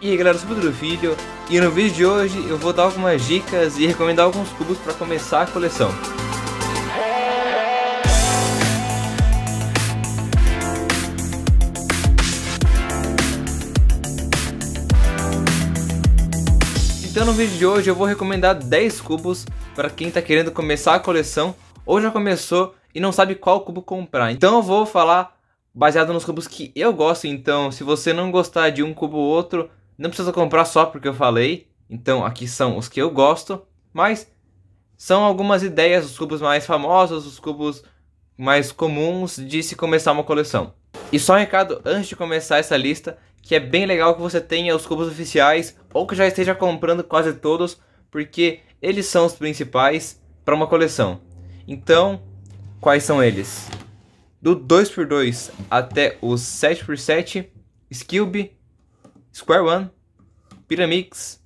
E aí galera, eu sou do vídeo e no vídeo de hoje eu vou dar algumas dicas e recomendar alguns cubos para começar a coleção. Então no vídeo de hoje eu vou recomendar 10 cubos para quem está querendo começar a coleção ou já começou e não sabe qual cubo comprar. Então eu vou falar baseado nos cubos que eu gosto, então se você não gostar de um cubo ou outro, não precisa comprar só porque eu falei, então aqui são os que eu gosto, mas são algumas ideias, os cubos mais famosos, os cubos mais comuns de se começar uma coleção. E só um recado antes de começar essa lista, que é bem legal que você tenha os cubos oficiais ou que já esteja comprando quase todos, porque eles são os principais para uma coleção. Então, quais são eles? Do 2x2 até o 7x7, Skilby, Square One, Pyramix,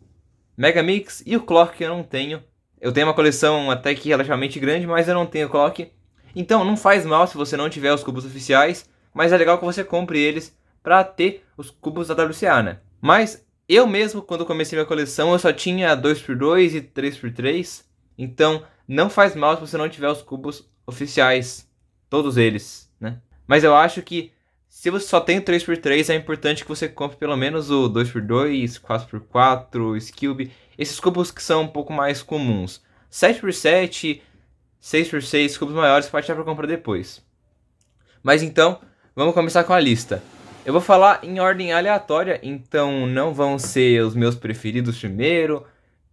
Megamix e o Clock que eu não tenho. Eu tenho uma coleção até que relativamente grande, mas eu não tenho Clock. Então não faz mal se você não tiver os cubos oficiais, mas é legal que você compre eles para ter os cubos da WCA, né? Mas eu mesmo, quando comecei minha coleção, eu só tinha 2x2 e 3x3, então não faz mal se você não tiver os cubos oficiais, todos eles, né? Mas eu acho que se você só tem o 3x3, é importante que você compre pelo menos o 2x2, 4x4, Skilb, esses cubos que são um pouco mais comuns. 7x7, 6x6, cubos maiores pode deixar para comprar depois. Mas então, vamos começar com a lista. Eu vou falar em ordem aleatória, então não vão ser os meus preferidos primeiro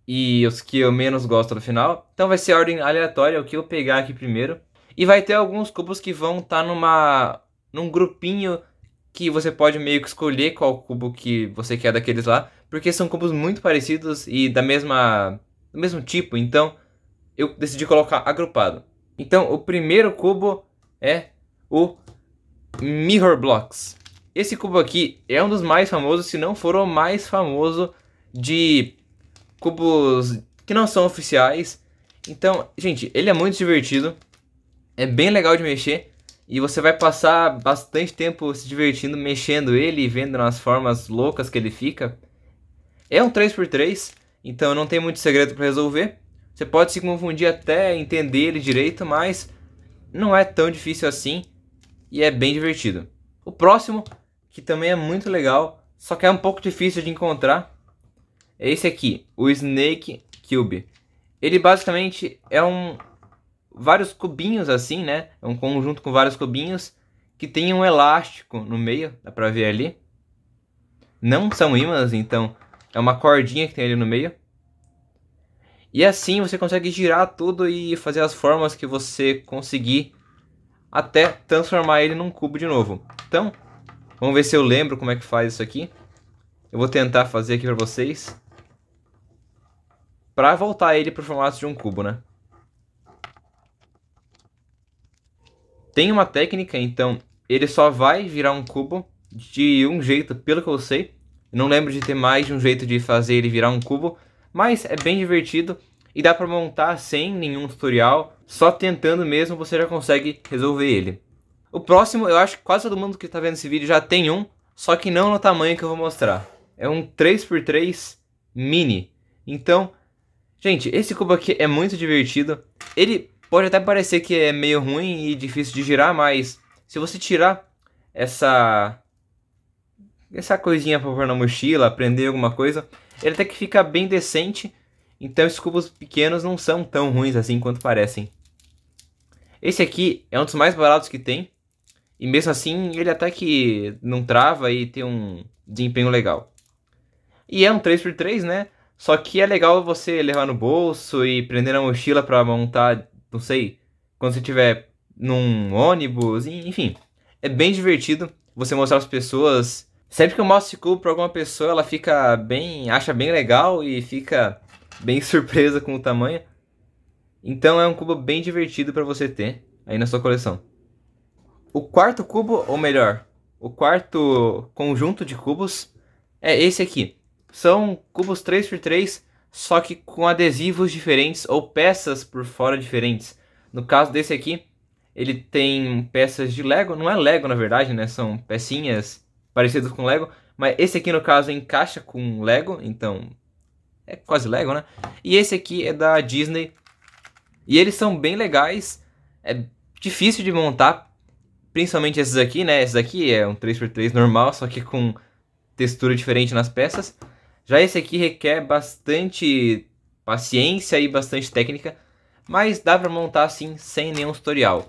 e os que eu menos gosto no final. Então vai ser ordem aleatória, o que eu pegar aqui primeiro. E vai ter alguns cubos que vão estar tá numa num grupinho que você pode meio que escolher qual cubo que você quer daqueles lá, porque são cubos muito parecidos e da mesma do mesmo tipo, então eu decidi colocar agrupado. Então o primeiro cubo é o Mirror Blocks. Esse cubo aqui é um dos mais famosos, se não for o mais famoso de cubos que não são oficiais. Então, gente, ele é muito divertido, é bem legal de mexer e você vai passar bastante tempo se divertindo, mexendo ele e vendo nas formas loucas que ele fica. É um 3x3, então não tem muito segredo para resolver. Você pode se confundir até entender ele direito, mas não é tão difícil assim e é bem divertido. O próximo, que também é muito legal, só que é um pouco difícil de encontrar, é esse aqui, o Snake Cube. Ele basicamente é um vários cubinhos assim, né? É um conjunto com vários cubinhos que tem um elástico no meio, dá pra ver ali. Não são ímãs, então é uma cordinha que tem ali no meio. E assim você consegue girar tudo e fazer as formas que você conseguir até transformar ele num cubo de novo. Então, vamos ver se eu lembro como é que faz isso aqui. Eu vou tentar fazer aqui para vocês. Para voltar ele para o formato de um cubo, né? tem uma técnica, então ele só vai virar um cubo de um jeito, pelo que eu sei. Não lembro de ter mais de um jeito de fazer ele virar um cubo, mas é bem divertido e dá para montar sem nenhum tutorial, só tentando mesmo você já consegue resolver ele. O próximo, eu acho que quase todo mundo que está vendo esse vídeo já tem um, só que não no tamanho que eu vou mostrar. É um 3x3 mini. Então, gente, esse cubo aqui é muito divertido. Ele Pode até parecer que é meio ruim e difícil de girar, mas se você tirar essa essa coisinha para pôr na mochila, aprender alguma coisa, ele até que fica bem decente. Então esses cubos pequenos não são tão ruins assim quanto parecem. Esse aqui é um dos mais baratos que tem. E mesmo assim, ele até que não trava e tem um desempenho legal. E é um 3x3, né? Só que é legal você levar no bolso e prender na mochila para montar não sei, quando você estiver num ônibus, enfim. É bem divertido você mostrar as pessoas. Sempre que eu mostro esse cubo pra alguma pessoa, ela fica bem. acha bem legal e fica bem surpresa com o tamanho. Então é um cubo bem divertido para você ter aí na sua coleção. O quarto cubo, ou melhor, o quarto conjunto de cubos é esse aqui. São cubos 3x3 só que com adesivos diferentes ou peças por fora diferentes. No caso desse aqui, ele tem peças de Lego, não é Lego na verdade, né? São pecinhas parecidas com Lego, mas esse aqui no caso encaixa com Lego, então é quase Lego, né? E esse aqui é da Disney. E eles são bem legais. É difícil de montar, principalmente esses aqui, né? Esse daqui é um 3x3 normal, só que com textura diferente nas peças. Já esse aqui requer bastante paciência e bastante técnica, mas dá para montar assim sem nenhum tutorial.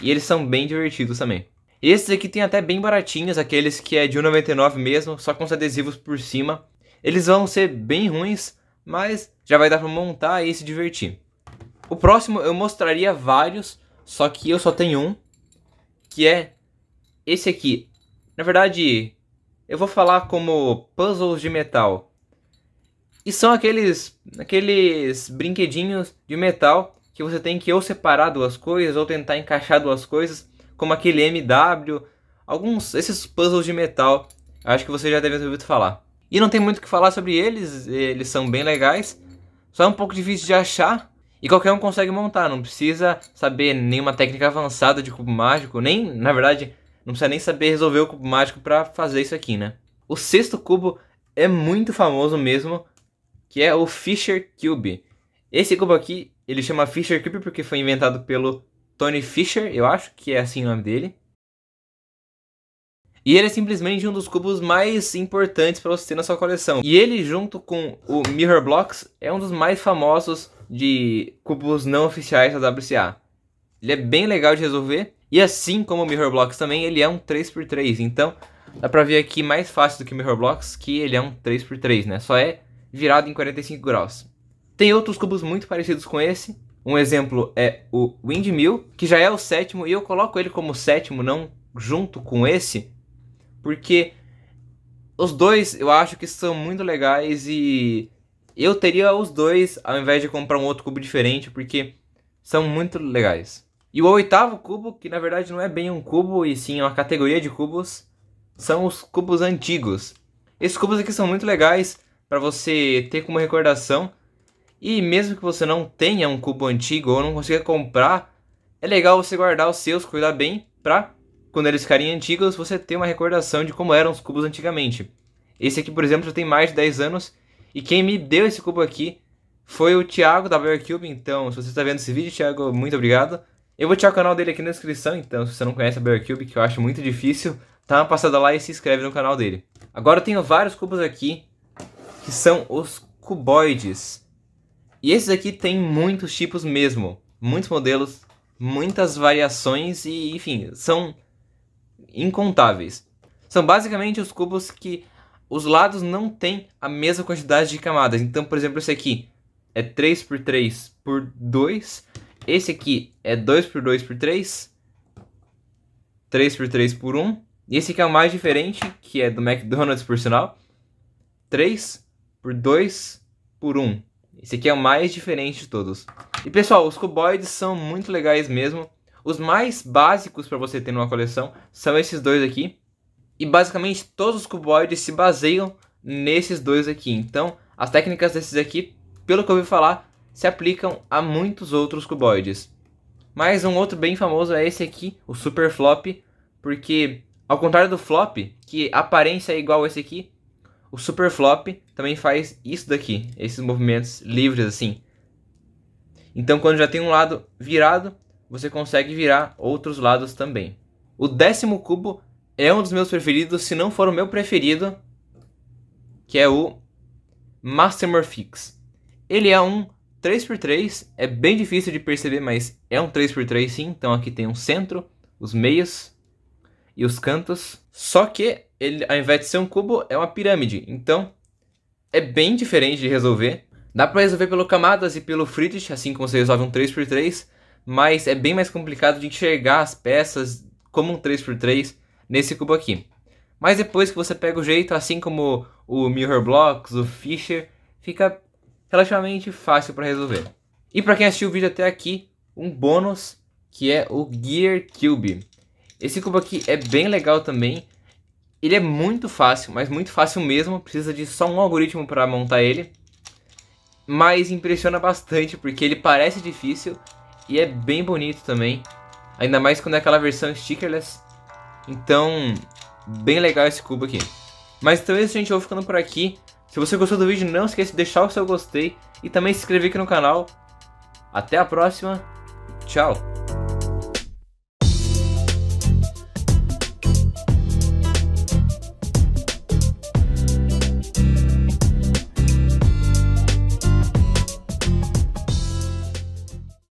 E eles são bem divertidos também. Esses aqui tem até bem baratinhos, aqueles que é de 1,99 mesmo, só com os adesivos por cima. Eles vão ser bem ruins, mas já vai dar para montar e se divertir. O próximo eu mostraria vários, só que eu só tenho um, que é esse aqui. Na verdade, eu vou falar como puzzles de metal. E são aqueles, aqueles brinquedinhos de metal que você tem que ou separar duas coisas ou tentar encaixar duas coisas, como aquele MW, alguns esses puzzles de metal, acho que você já deve ter ouvido falar. E não tem muito o que falar sobre eles, eles são bem legais, só é um pouco difícil de achar e qualquer um consegue montar, não precisa saber nenhuma técnica avançada de cubo mágico, nem, na verdade, não precisa nem saber resolver o cubo mágico para fazer isso aqui, né? O sexto cubo é muito famoso mesmo, que é o Fisher Cube. Esse cubo aqui, ele chama Fisher Cube porque foi inventado pelo Tony Fisher, eu acho que é assim o nome dele. E ele é simplesmente um dos cubos mais importantes para você ter na sua coleção. E ele, junto com o Mirror Blocks, é um dos mais famosos de cubos não oficiais da WCA. Ele é bem legal de resolver e assim como o Mirror Blocks também, ele é um 3x3. Então, dá pra ver aqui mais fácil do que o Mirror Blocks que ele é um 3x3, né? Só é virado em 45 graus. Tem outros cubos muito parecidos com esse. Um exemplo é o Windmill, que já é o sétimo, e eu coloco ele como sétimo, não junto com esse, porque os dois eu acho que são muito legais e eu teria os dois ao invés de comprar um outro cubo diferente, porque são muito legais. E o oitavo cubo, que na verdade não é bem um cubo, e sim uma categoria de cubos, são os cubos antigos. Esses cubos aqui são muito legais para você ter como recordação. E mesmo que você não tenha um cubo antigo ou não consiga comprar, é legal você guardar os seus, cuidar bem, para quando eles ficarem antigos, você ter uma recordação de como eram os cubos antigamente. Esse aqui, por exemplo, já tem mais de 10 anos, e quem me deu esse cubo aqui foi o Thiago da Bear Cube, então se você está vendo esse vídeo, Thiago, muito obrigado. Eu vou deixar o canal dele aqui na descrição, então se você não conhece a Bear Cube, que eu acho muito difícil, dá tá uma passada lá e se inscreve no canal dele. Agora eu tenho vários cubos aqui, que são os cuboides. E esses aqui tem muitos tipos mesmo, muitos modelos, muitas variações e, enfim, são incontáveis. São basicamente os cubos que os lados não têm a mesma quantidade de camadas. Então, por exemplo, esse aqui é 3 por 3 por 2, esse aqui é 2 por 2 por 3. 3 por 3 por 1. E esse aqui é o mais diferente, que é do McDonald's, por sinal. 3 por 2 por 1. Esse aqui é o mais diferente de todos. E pessoal, os cuboides são muito legais mesmo. Os mais básicos para você ter numa coleção são esses dois aqui. E basicamente todos os cuboides se baseiam nesses dois aqui. Então, as técnicas desses aqui, pelo que eu ouvi falar, se aplicam a muitos outros cuboides. Mas um outro bem famoso é esse aqui, o Super Flop, porque ao contrário do Flop, que aparência é igual a esse aqui, o Super Flop também faz isso daqui, esses movimentos livres assim. Então quando já tem um lado virado, você consegue virar outros lados também. O décimo cubo é um dos meus preferidos, se não for o meu preferido, que é o Mastermorphix. Ele é um 3x3 é bem difícil de perceber, mas é um 3x3 sim. Então aqui tem um centro, os meios e os cantos. Só que ele, ao invés de ser um cubo, é uma pirâmide. Então é bem diferente de resolver. Dá para resolver pelo camadas e pelo Friedrich, assim como você resolve um 3x3, mas é bem mais complicado de enxergar as peças como um 3x3 nesse cubo aqui. Mas depois que você pega o jeito, assim como o Mirror Blocks, o Fisher, fica relativamente fácil para resolver. E para quem assistiu o vídeo até aqui, um bônus que é o Gear Cube. Esse cubo aqui é bem legal também. Ele é muito fácil, mas muito fácil mesmo. Precisa de só um algoritmo para montar ele. Mas impressiona bastante porque ele parece difícil e é bem bonito também. Ainda mais quando é aquela versão stickerless. Então, bem legal esse cubo aqui. Mas então é isso, gente. Eu vou ficando por aqui. Se você gostou do vídeo, não esqueça de deixar o seu gostei e também se inscrever aqui no canal. Até a próxima, tchau!